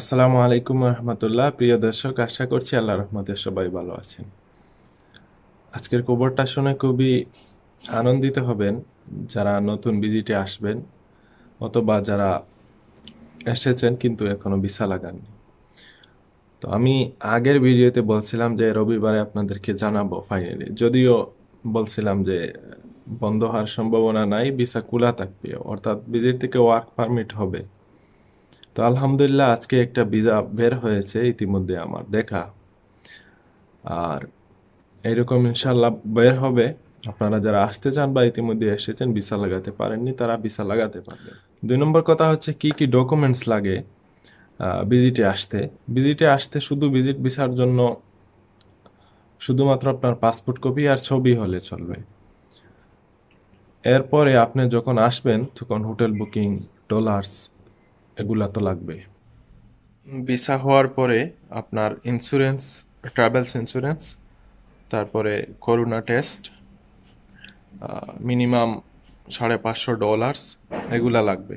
আসসালামু আলাইকুম রহমতুল্লাহ প্রিয় দর্শক আশা করছি আল্লাহ রহমতের সবাই ভালো আছেন আজকের খবরটা শুনে খুবই আনন্দিত হবেন যারা নতুন ভিজিটে আসবেন অথবা যারা এসেছেন কিন্তু এখনও ভিসা লাগাননি তো আমি আগের ভিডিওতে বলছিলাম যে রবিবারে আপনাদেরকে জানাবো ফাইনালি যদিও বলছিলাম যে বন্ধ হওয়ার সম্ভাবনা নাই ভিসা কুলা থাকবে অর্থাৎ ভিজিট থেকে ওয়ার্ক পারমিট হবে তো আলহামদুলিল্লাহ আজকে একটা ভিসা বের হয়েছে ইতিমধ্যে আমার দেখা আর এরকম ইনশাল্লাহ বের হবে আপনারা যারা আসতে চান বা ইতিমধ্যে এসেছেন ভিসা লাগাতে পারেননি তারা ভিসা লাগাতে পারবে দুই নম্বর কথা হচ্ছে কি কি ডকুমেন্টস লাগে ভিজিটে আসতে ভিজিটে আসতে শুধু ভিজিট ভিসার জন্য শুধুমাত্র আপনার পাসপোর্ট কপি আর ছবি হলে চলবে এরপরে আপনি যখন আসবেন তখন হোটেল বুকিং ডলার্স এগুলা তো লাগবে ভিসা হওয়ার পরে আপনার ইন্স্যুরেন্স ট্রাভেলস ইন্স্যুরেন্স তারপরে করোনা টেস্ট মিনিমাম সাড়ে পাঁচশো ডলার্স এগুলা লাগবে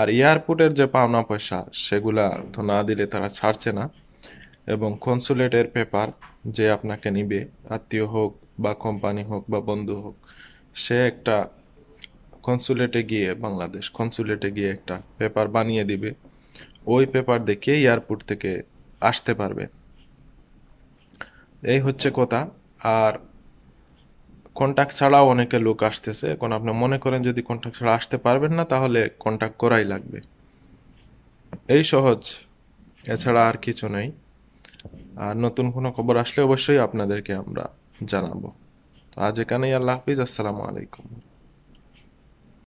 আর এয়ারপোর্টের যে পাওনা পয়সা সেগুলা তো না দিলে তারা ছাড়ছে না এবং কনসুলেটের পেপার যে আপনাকে নিবে আত্মীয় হোক বা কোম্পানি হোক বা বন্ধু হোক সে একটা কনসুলেটে গিয়ে বাংলাদেশ কনসুলেটে গিয়ে একটা পেপার বানিয়ে দিবে ওই পেপার দেখে এয়ারপোর্ট থেকে আসতে পারবে এই হচ্ছে কথা আর কন্ট্যাক্ট ছাড়াও অনেকে লোক আসতেছে এখন আপনি মনে করেন যদি কন্ট্যাক্ট ছাড়া আসতে পারবেন না তাহলে কন্ট্যাক্ট করাই লাগবে এই সহজ এছাড়া আর কিছু নেই আর নতুন কোনো খবর আসলে অবশ্যই আপনাদেরকে আমরা জানাবো আজ এখানেই আল্লাহ হাফিজ আসসালামু আলাইকুম